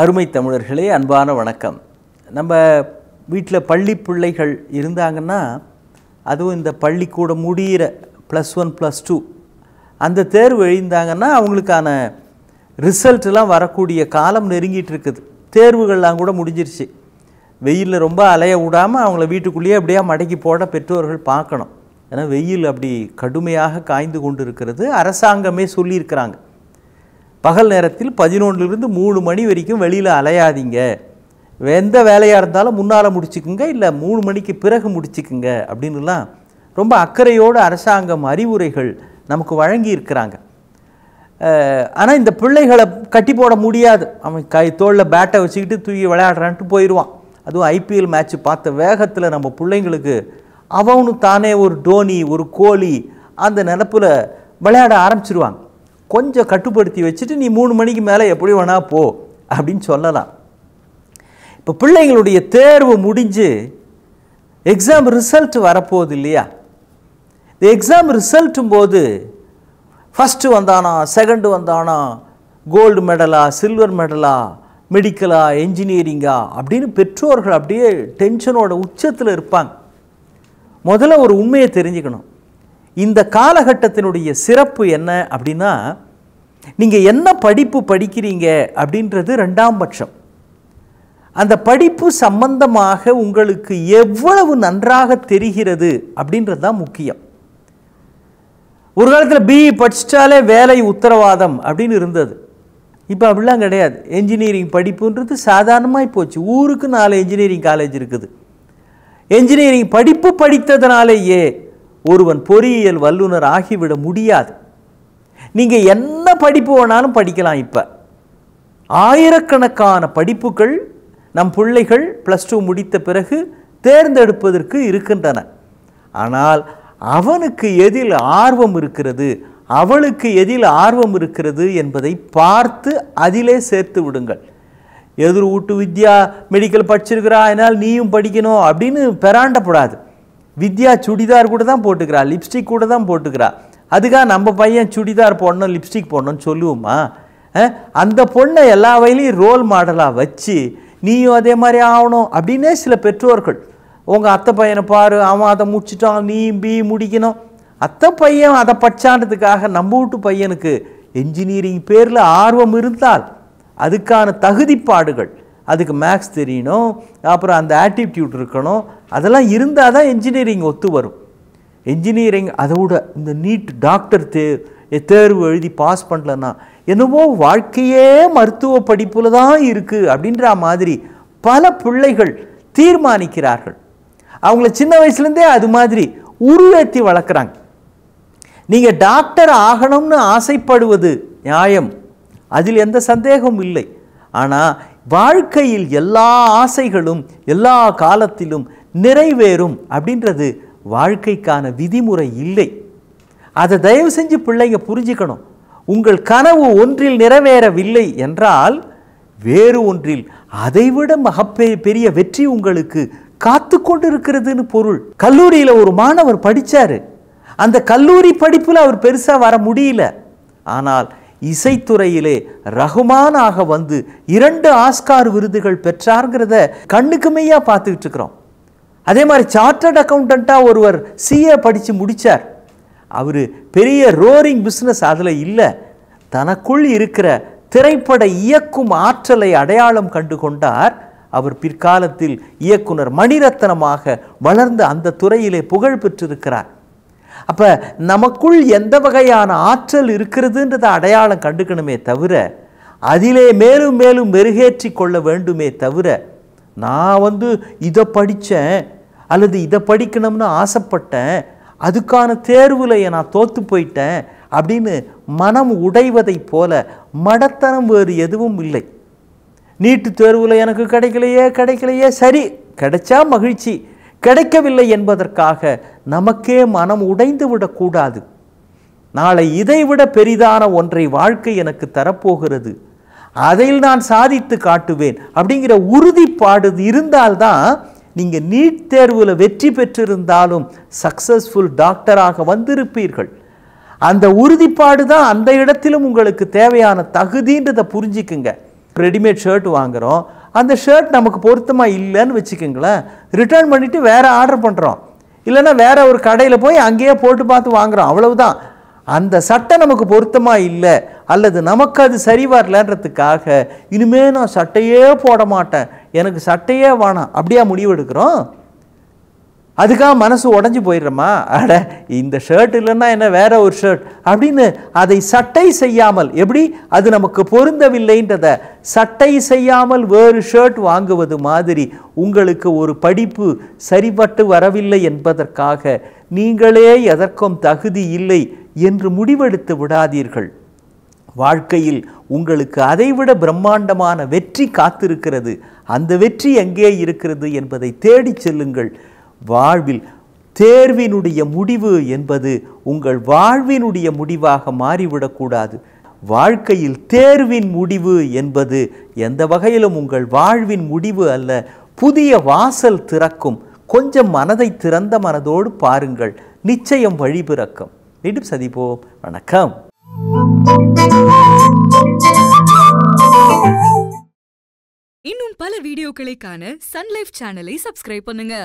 அருமை தமிழர்களே அன்பான வணக்கம் நம்ம வீட்டில் பள்ளி பிள்ளைகள் இருந்தாங்கன்னா அதுவும் இந்த பள்ளிக்கூட முடிகிற ப்ளஸ் ஒன் ப்ளஸ் டூ அந்த தேர்வு எழுந்தாங்கன்னா அவங்களுக்கான ரிசல்ட்லாம் வரக்கூடிய காலம் நெருங்கிட்டு இருக்குது தேர்வுகள்லாம் கூட முடிஞ்சிருச்சு வெயிலில் ரொம்ப அலைய விடாமல் அவங்கள வீட்டுக்குள்ளேயே அப்படியே மடக்கி போட பெற்றோர்கள் பார்க்கணும் ஏன்னா வெயில் அப்படி கடுமையாக காய்ந்து கொண்டு இருக்கிறது அரசாங்கமே சொல்லியிருக்கிறாங்க பகல் நேரத்தில் பதினொன்றுலேருந்து மூணு மணி வரைக்கும் வெளியில் அலையாதீங்க எந்த வேலையாக இருந்தாலும் முன்னால் முடிச்சுக்குங்க இல்லை மூணு மணிக்கு பிறகு முடிச்சுக்குங்க அப்படின்லாம் ரொம்ப அக்கறையோடு அரசாங்கம் அறிவுரைகள் நமக்கு வழங்கி இருக்கிறாங்க ஆனால் இந்த பிள்ளைகளை கட்டி போட முடியாது அவன் கை தோளில் பேட்டை வச்சுக்கிட்டு தூக்கி விளையாடுறான்ட்டு போயிடுவான் அதுவும் ஐபிஎல் மேட்ச்சு பார்த்த வேகத்தில் நம்ம பிள்ளைங்களுக்கு அவனும் தானே ஒரு டோனி ஒரு கோலி அந்த நினப்பில் விளையாட ஆரம்பிச்சிருவாங்க கொஞ்சம் கட்டுப்படுத்தி வச்சுட்டு நீ மூணு மணிக்கு மேலே எப்படி வேணா போ அப்படின்னு சொல்லலாம் இப்போ பிள்ளைங்களுடைய தேர்வு முடிஞ்சு எக்ஸாம் ரிசல்ட் வரப்போகுது இல்லையா இந்த எக்ஸாம் ரிசல்ட்டும் போது ஃபஸ்ட்டு வந்தானா செகண்டு வந்தானா கோல்டு மெடலா சில்வர் மெடலா மெடிக்கலா என்ஜினியரிங்கா அப்படின்னு பெற்றோர்கள் அப்படியே டென்ஷனோட உச்சத்தில் இருப்பாங்க முதல்ல ஒரு உண்மையை தெரிஞ்சுக்கணும் இந்த காலகட்டத்தினுடைய சிறப்பு என்ன அப்படின்னா நீங்கள் என்ன படிப்பு படிக்கிறீங்க அப்படின்றது ரெண்டாம் பட்சம் அந்த படிப்பு சம்பந்தமாக உங்களுக்கு எவ்வளவு நன்றாக தெரிகிறது அப்படின்றது தான் முக்கியம் ஒரு காலத்தில் பிஇ படிச்சிட்டாலே வேலை உத்தரவாதம் அப்படின்னு இருந்தது இப்போ அப்படிலாம் கிடையாது என்ஜினியரிங் படிப்புன்றது சாதாரணமாக போச்சு ஊருக்கு நாலு என்ஜினியரிங் காலேஜ் இருக்குது என்ஜினியரிங் படிப்பு படித்ததுனாலேயே ஒருவன் பொறியியல் வல்லுநர் ஆகிவிட முடியாது நீங்கள் என்ன படிப்பு வேணாலும் படிக்கலாம் இப்போ ஆயிரக்கணக்கான படிப்புகள் நம் பிள்ளைகள் ப்ளஸ் டூ முடித்த பிறகு தேர்ந்தெடுப்பதற்கு இருக்கின்றன ஆனால் அவனுக்கு எதில் ஆர்வம் இருக்கிறது அவளுக்கு எதில் ஆர்வம் இருக்கிறது என்பதை பார்த்து அதிலே சேர்த்து விடுங்கள் எதிர் ஊட்டு வித்யா மெடிக்கல் படிச்சிருக்கிறா அதனால் நீயும் படிக்கணும் அப்படின்னு பெராண்டப்படாது வித்யா சுடிதார் கூட தான் போட்டுக்கிறா லிப்ஸ்டிக் கூட தான் போட்டுக்கிறா அதுக்காக நம்ம பையன் சுடிதார் போடணும் லிப்ஸ்டிக் போடணும்னு சொல்லுவோமா அந்த பொண்ணை எல்லா வயலையும் ரோல் மாடலாக வச்சு நீயும் அதே மாதிரி ஆகணும் அப்படின்னே சில பெற்றோர்கள் உங்கள் அத்தை பையனை பாரு அவன் அதை முடிச்சிட்டான் நீ பி முடிக்கணும் அத்தை பையன் அதை பச்சான்றதுக்காக நம்ம வீட்டு பையனுக்கு என்ஜினியரிங் பேரில் ஆர்வம் இருந்தால் அதுக்கான தகுதிப்பாடுகள் அதுக்கு மேக்ஸ் தெரியணும் அப்புறம் அந்த ஆட்டிடியூட் இருக்கணும் அதெல்லாம் இருந்தால் தான் என்ஜினியரிங் ஒத்து வரும் என்ஜினியரிங் அதோட இந்த நீட் டாக்டர் தே தேர்வு எழுதி பாஸ் பண்ணலன்னா என்னவோ வாழ்க்கையே மருத்துவ படிப்பில் தான் இருக்குது அப்படின்ற மாதிரி பல பிள்ளைகள் தீர்மானிக்கிறார்கள் அவங்கள சின்ன வயசுலேருந்தே அது மாதிரி உருவேற்றி வளர்க்குறாங்க நீங்கள் டாக்டர் ஆகணும்னு ஆசைப்படுவது நியாயம் அதில் எந்த சந்தேகமும் இல்லை ஆனால் வாழ்க்கையில் எல்லா ஆசைகளும் எல்லா காலத்திலும் நிறைவேறும் அப்படின்றது வாழ்க்கைக்கான விதிமுறை இல்லை அதை தயவு செஞ்சு பிள்ளைங்க புரிஞ்சுக்கணும் உங்கள் கனவு ஒன்றில் நிறைவேறவில்லை என்றால் வேறு ஒன்றில் அதைவிட மகப்பே பெரிய வெற்றி உங்களுக்கு காத்து கொண்டிருக்கிறதுன்னு இருக்கிறதுன்னு பொருள் கல்லூரியில் ஒரு மாணவர் படித்தார் அந்த கல்லூரி படிப்பில் அவர் பெருசாக வர முடியல ஆனால் இசைத்துறையிலே ரகுமானாக வந்து இரண்டு ஆஸ்கார் விருதுகள் பெற்றாருங்கிறத கண்ணுக்குமையாக பார்த்துக்கிட்டு இருக்கிறோம் அதே மாதிரி சார்ட்டர்ட் அக்கௌண்டண்ட்டாக ஒருவர் சிஏ படித்து முடித்தார் அவர் பெரிய ரோரிங் பிஸ்னஸ் அதில் இல்லை தனக்குள் இருக்கிற திரைப்பட இயக்கும் ஆற்றலை அடையாளம் கண்டு கொண்டார் அவர் பிற்காலத்தில் இயக்குனர் மணிரத்னமாக வளர்ந்து அந்த துறையிலே புகழ் பெற்றிருக்கிறார் அப்போ நமக்குள் எந்த வகையான ஆற்றல் இருக்கிறதுன்றதை அடையாளம் கண்டுக்கணுமே தவிர அதிலே மேலும் மேலும் மெருகேற்றி கொள்ள வேண்டுமே தவிர நான் வந்து இதை படித்தேன் அல்லது இதை படிக்கணும்னு ஆசைப்பட்டேன் அதுக்கான தேர்வில் நான் தோற்று போயிட்டேன் அப்படின்னு மனம் உடைவதை போல மடத்தனம் வேறு எதுவும் இல்லை நீட்டு தேர்வில் எனக்கு கிடைக்கலையே கிடைக்கலையே சரி கிடைச்சா மகிழ்ச்சி கிடைக்கவில்லை என்பதற்காக நமக்கே மனம் உடைந்து விடக்கூடாது நாளை இதைவிட பெரிதான ஒன்றை வாழ்க்கை எனக்கு தரப்போகிறது அதில் நான் சாதித்து காட்டுவேன் அப்படிங்கிற உறுதிப்பாடு இருந்தால்தான் நீங்கள் நீட் தேர்வில் வெற்றி பெற்றிருந்தாலும் சக்ஸஸ்ஃபுல் டாக்டராக வந்திருப்பீர்கள் அந்த உறுதிப்பாடு தான் அந்த இடத்திலும் உங்களுக்கு தேவையான தகுதின்றதை புரிஞ்சிக்குங்க ரெடிமேட் ஷர்ட் வாங்குகிறோம் அந்த ஷர்ட் நமக்கு பொருத்தமாக இல்லைன்னு வச்சுக்கோங்களேன் ரிட்டர்ன் பண்ணிவிட்டு வேறு ஆர்டர் பண்ணுறோம் இல்லைன்னா வேறு ஒரு கடையில் போய் அங்கேயே போட்டு பார்த்து வாங்குகிறோம் அவ்வளவுதான் அந்த சட்டை நமக்கு பொருத்தமாக இல்லை அல்லது நமக்கு அது சரி வரலன்றதுக்காக இனிமேல் நான் சட்டையே போட மாட்டேன் எனக்கு சட்டையே வேணாம் அப்படியா முடிவு எடுக்கிறோம் அதுக்காக மனசு உடஞ்சி போயிடுறோமா அட இந்த ஷர்ட் இல்லைன்னா என்ன வேற ஒரு ஷர்ட் அப்படின்னு அதை சட்டை செய்யாமல் எப்படி அது நமக்கு பொருந்தவில்லைன்றத சட்டை செய்யாமல் வேறு ஷர்ட் வாங்குவது மாதிரி உங்களுக்கு ஒரு படிப்பு சரிபட்டு வரவில்லை என்பதற்காக நீங்களே எதற்கும் தகுதி இல்லை என்று முடிவெடுத்து விடாதீர்கள் வாழ்க்கையில் உங்களுக்கு அதைவிட பிரம்மாண்டமான வெற்றி காத்திருக்கிறது அந்த வெற்றி எங்கே இருக்கிறது என்பதை தேடிச் செல்லுங்கள் வாழ்வில் தேர்வினுடைய முடிவு என்பது உங்கள் வாழ்வினுடைய முடிவாக மாறிவிடக்கூடாது வாழ்க்கையில் தேர்வின் முடிவு என்பது எந்த வகையிலும் உங்கள் வாழ்வின் முடிவு அல்ல புதிய வாசல் திறக்கும் கொஞ்சம் மனதை திறந்த மனதோடு பாருங்கள் நிச்சயம் வழிபிறக்கும் பிறக்கும் மீண்டும் சதிப்போம் வணக்கம் இன்னும் பல வீடியோக்களை காண சன்லைஃப் சேனலை சப்ஸ்கிரைப் பண்ணுங்க